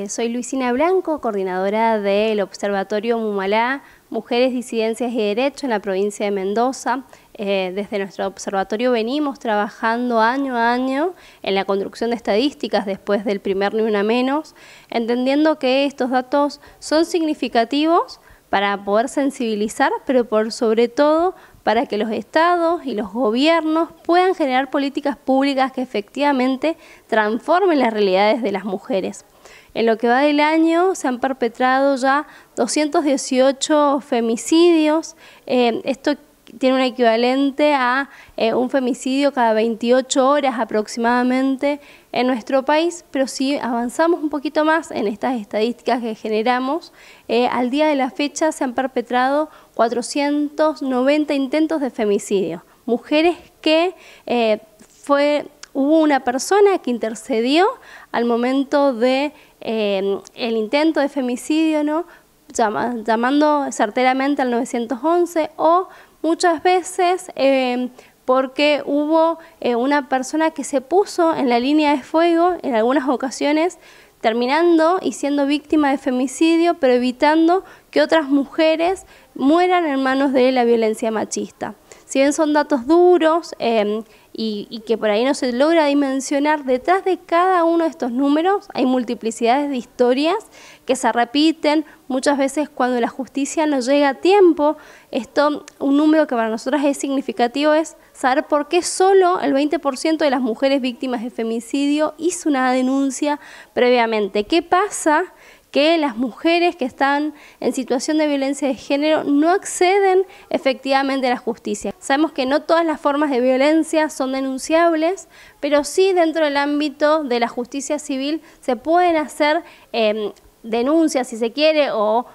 Eh, soy Luisina Blanco, coordinadora del Observatorio Mumalá, Mujeres, Disidencias y Derecho en la provincia de Mendoza. Eh, desde nuestro observatorio venimos trabajando año a año en la construcción de estadísticas después del primer Ni Una Menos, entendiendo que estos datos son significativos para poder sensibilizar, pero por sobre todo para que los estados y los gobiernos puedan generar políticas públicas que efectivamente transformen las realidades de las mujeres. En lo que va del año se han perpetrado ya 218 femicidios. Eh, esto tiene un equivalente a eh, un femicidio cada 28 horas aproximadamente en nuestro país, pero si avanzamos un poquito más en estas estadísticas que generamos, eh, al día de la fecha se han perpetrado 490 intentos de femicidio. Mujeres que fue, hubo una persona que intercedió al momento de Em, el intento de femicidio, ¿no? llamando certeramente al 911 o muchas veces em, porque hubo eh, una persona que se puso en la línea de fuego en algunas ocasiones terminando y siendo víctima de femicidio, pero evitando que otras mujeres mueran en manos de la violencia machista. Si bien son datos duros em, y, que por ahí no se logra dimensionar, detrás de cada uno de estos números hay multiplicidades de historias que se repiten muchas veces cuando la justicia no llega a tiempo. Esto, un número que para nosotros es significativo es saber por qué solo el 20% de las mujeres víctimas de femicidio hizo una denuncia previamente. ¿Qué pasa? que las mujeres que están en situación de violencia de género no acceden efectivamente a la justicia. Sabemos que no todas las formas de violencia son denunciables, pero sí dentro del ámbito de la justicia civil se pueden hacer em, denuncias, si se quiere, o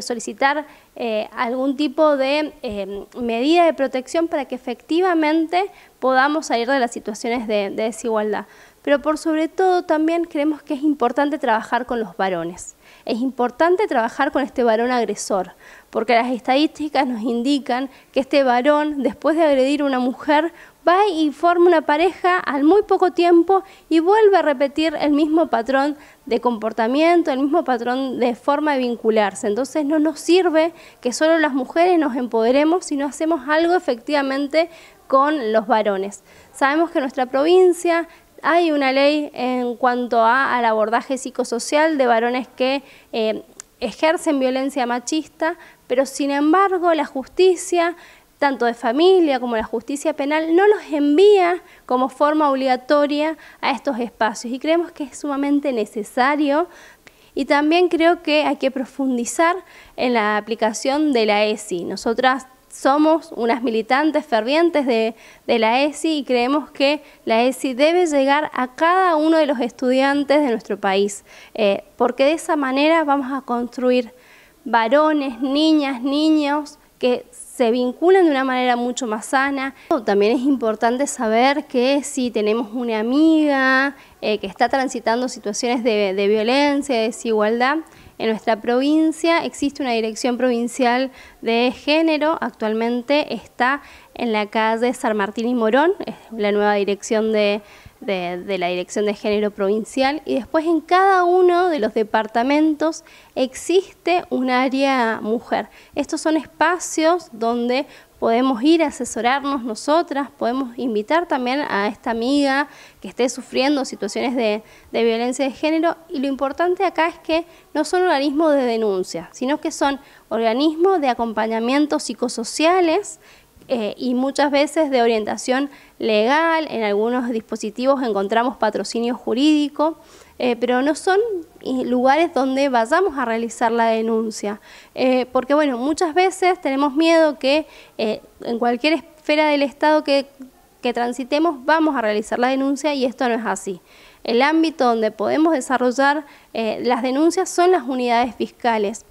solicitar eh, algún tipo de em, medida de protección para que efectivamente podamos salir de las situaciones de desigualdad pero por sobre todo también creemos que es importante trabajar con los varones. Es importante trabajar con este varón agresor, porque las estadísticas nos indican que este varón, después de agredir a una mujer, va y forma una pareja al muy poco tiempo y vuelve a repetir el mismo patrón de comportamiento, el mismo patrón de forma de vincularse. Entonces no nos sirve que solo las mujeres nos empoderemos si no hacemos algo efectivamente con los varones. Sabemos que nuestra provincia hay una ley en cuanto a, al abordaje psicosocial de varones que eh, ejercen violencia machista, pero sin embargo la justicia, tanto de familia como la justicia penal, no los envía como forma obligatoria a estos espacios y creemos que es sumamente necesario y también creo que hay que profundizar en la aplicación de la ESI. Nosotras somos unas militantes fervientes de, la ESI y creemos que la ESI debe llegar a cada uno de los estudiantes de nuestro país, eh, porque de esa manera vamos a construir varones, niñas, niños que se vinculen de una manera mucho más sana. También es importante saber que si tenemos una amiga eh, que está transitando situaciones de, de violencia, de desigualdad, en nuestra provincia existe una dirección provincial de género, actualmente está en la calle San Martín y Morón, es la nueva dirección de, de, la Dirección de Género Provincial, y después en cada uno de los departamentos existe un área mujer. Estos son espacios donde podemos ir a asesorarnos nosotras, podemos invitar también a esta amiga que esté sufriendo situaciones de, violencia de género y lo importante acá es que no son organismos de denuncia, sino que son organismos de acompañamiento psicosociales eh, y muchas veces de orientación legal, en algunos dispositivos encontramos patrocinio jurídico, eh, pero no son lugares donde vayamos a realizar la denuncia. Eh, porque bueno, muchas veces tenemos miedo que eh, en cualquier esfera del Estado que transitemos vamos a realizar la denuncia y esto no es así. El ámbito donde podemos desarrollar las denuncias son las unidades fiscales.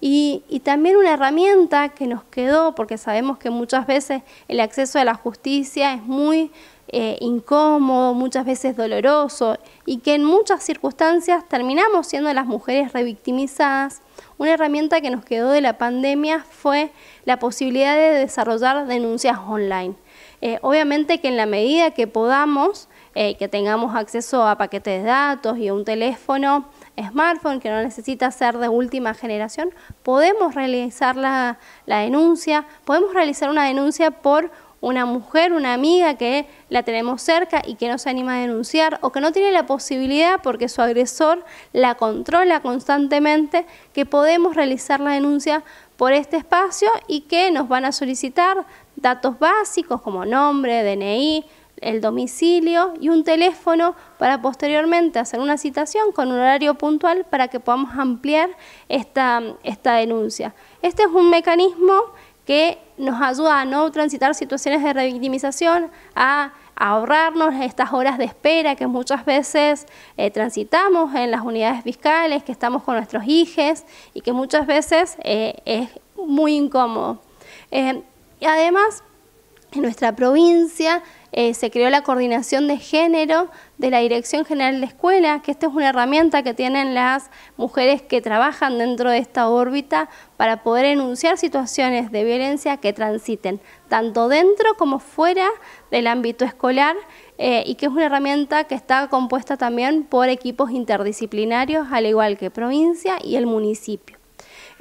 Y, también una herramienta que nos quedó, porque sabemos que muchas veces el acceso a la justicia es muy eh, incómodo, muchas veces doloroso, y que en muchas circunstancias terminamos siendo las mujeres revictimizadas. Una herramienta que nos quedó de la pandemia fue la posibilidad de desarrollar denuncias online. Eh, obviamente que en la medida que podamos, eh, que tengamos acceso a paquetes de datos y a un teléfono smartphone que no necesita ser de última generación, podemos realizar la, la denuncia, podemos realizar una denuncia por una mujer, una amiga que la tenemos cerca y que no se anima a denunciar o que no tiene la posibilidad porque su agresor la controla constantemente, que podemos realizar la denuncia por este espacio y que nos van a solicitar datos básicos como nombre, DNI, el domicilio y un teléfono para posteriormente hacer una citación con un horario puntual para que podamos ampliar esta, denuncia. Este es un mecanismo que nos ayuda a no transitar situaciones de revictimización, a ahorrarnos estas horas de espera que muchas veces eh, transitamos en las unidades fiscales, que estamos con nuestros hijes y que muchas veces eh, es muy incómodo. Eh, y además, en nuestra provincia eh, se creó la coordinación de género de la Dirección General de Escuela, que esta es una herramienta que tienen las mujeres que trabajan dentro de esta órbita para poder enunciar situaciones de violencia que transiten, tanto dentro como fuera del ámbito escolar, eh, y que es una herramienta que está compuesta también por equipos interdisciplinarios, al igual que provincia y el municipio.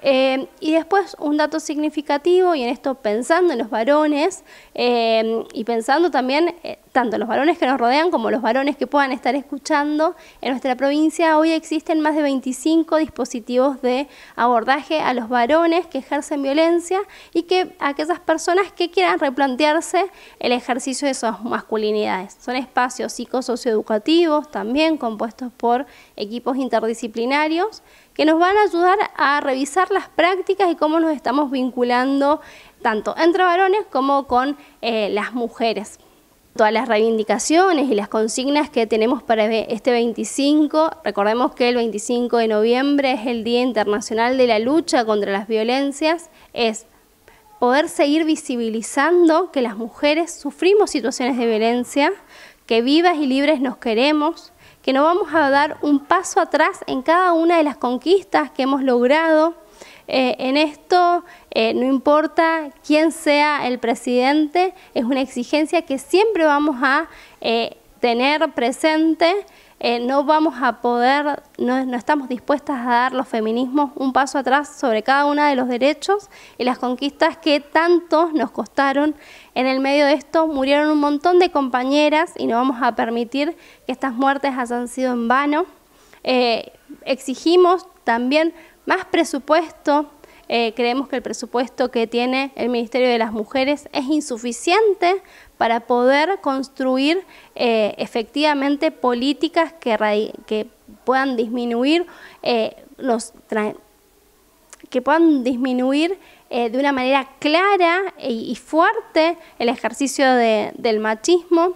Eh, y después un dato significativo, y en esto pensando en los varones eh, y pensando también eh, tanto los varones que nos rodean como los varones que puedan estar escuchando, en nuestra provincia hoy existen más de 25 dispositivos de abordaje a los varones que ejercen violencia y que aquellas personas que quieran replantearse el ejercicio de sus masculinidades. Son espacios psicosocioeducativos también compuestos por equipos interdisciplinarios que nos van a ayudar a revisar las prácticas y cómo nos estamos vinculando tanto entre varones como con eh, las mujeres todas las reivindicaciones y las consignas que tenemos para este 25. Recordemos que el 25 de noviembre es el Día Internacional de la Lucha contra las Violencias. Es poder seguir visibilizando que las mujeres sufrimos situaciones de violencia, que vivas y libres nos queremos, que no vamos a dar un paso atrás en cada una de las conquistas que hemos logrado. Eh, en esto eh, no importa quién sea el presidente, es una exigencia que siempre vamos a eh, tener presente. Eh, no vamos a poder, no, estamos dispuestas a dar los feminismos un paso atrás sobre cada uno de los derechos y las conquistas que tanto nos costaron. En el medio de esto murieron un montón de compañeras y no vamos a permitir que estas muertes hayan sido en vano. exigimos también más presupuesto eh, creemos que el presupuesto que tiene el Ministerio de las Mujeres es insuficiente para poder construir eh, efectivamente políticas que, puedan disminuir los que puedan disminuir eh, de una manera clara y fuerte el ejercicio del machismo.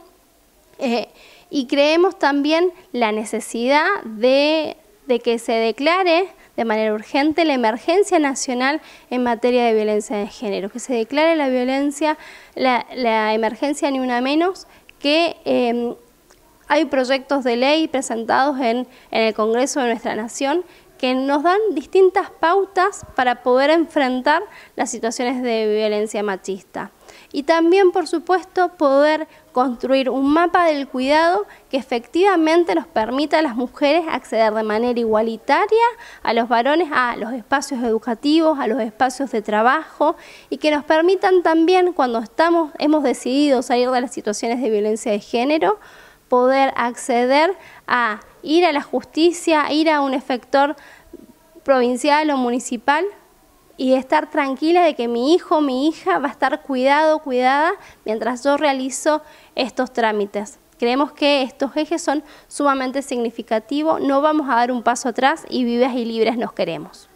y creemos también la necesidad de que se declare de manera urgente la emergencia nacional en materia de violencia de género, que se declare la violencia, la, emergencia ni una menos que... Em, hay proyectos de ley presentados en el Congreso de nuestra Nación que nos dan distintas pautas para poder enfrentar las situaciones de violencia machista. Y también, por supuesto, poder construir un mapa del cuidado que efectivamente nos permita a las mujeres acceder de manera igualitaria a los varones a los espacios educativos, a los espacios de trabajo y que nos permitan también cuando estamos hemos decidido salir de las situaciones de violencia de género poder acceder a ir a la justicia, ir a un efector provincial o municipal y estar tranquila de que mi hijo, mi hija va a estar cuidado, cuidada mientras yo realizo estos trámites. Creemos que estos ejes son sumamente significativos, no vamos a dar un paso atrás y vivas y libres nos queremos.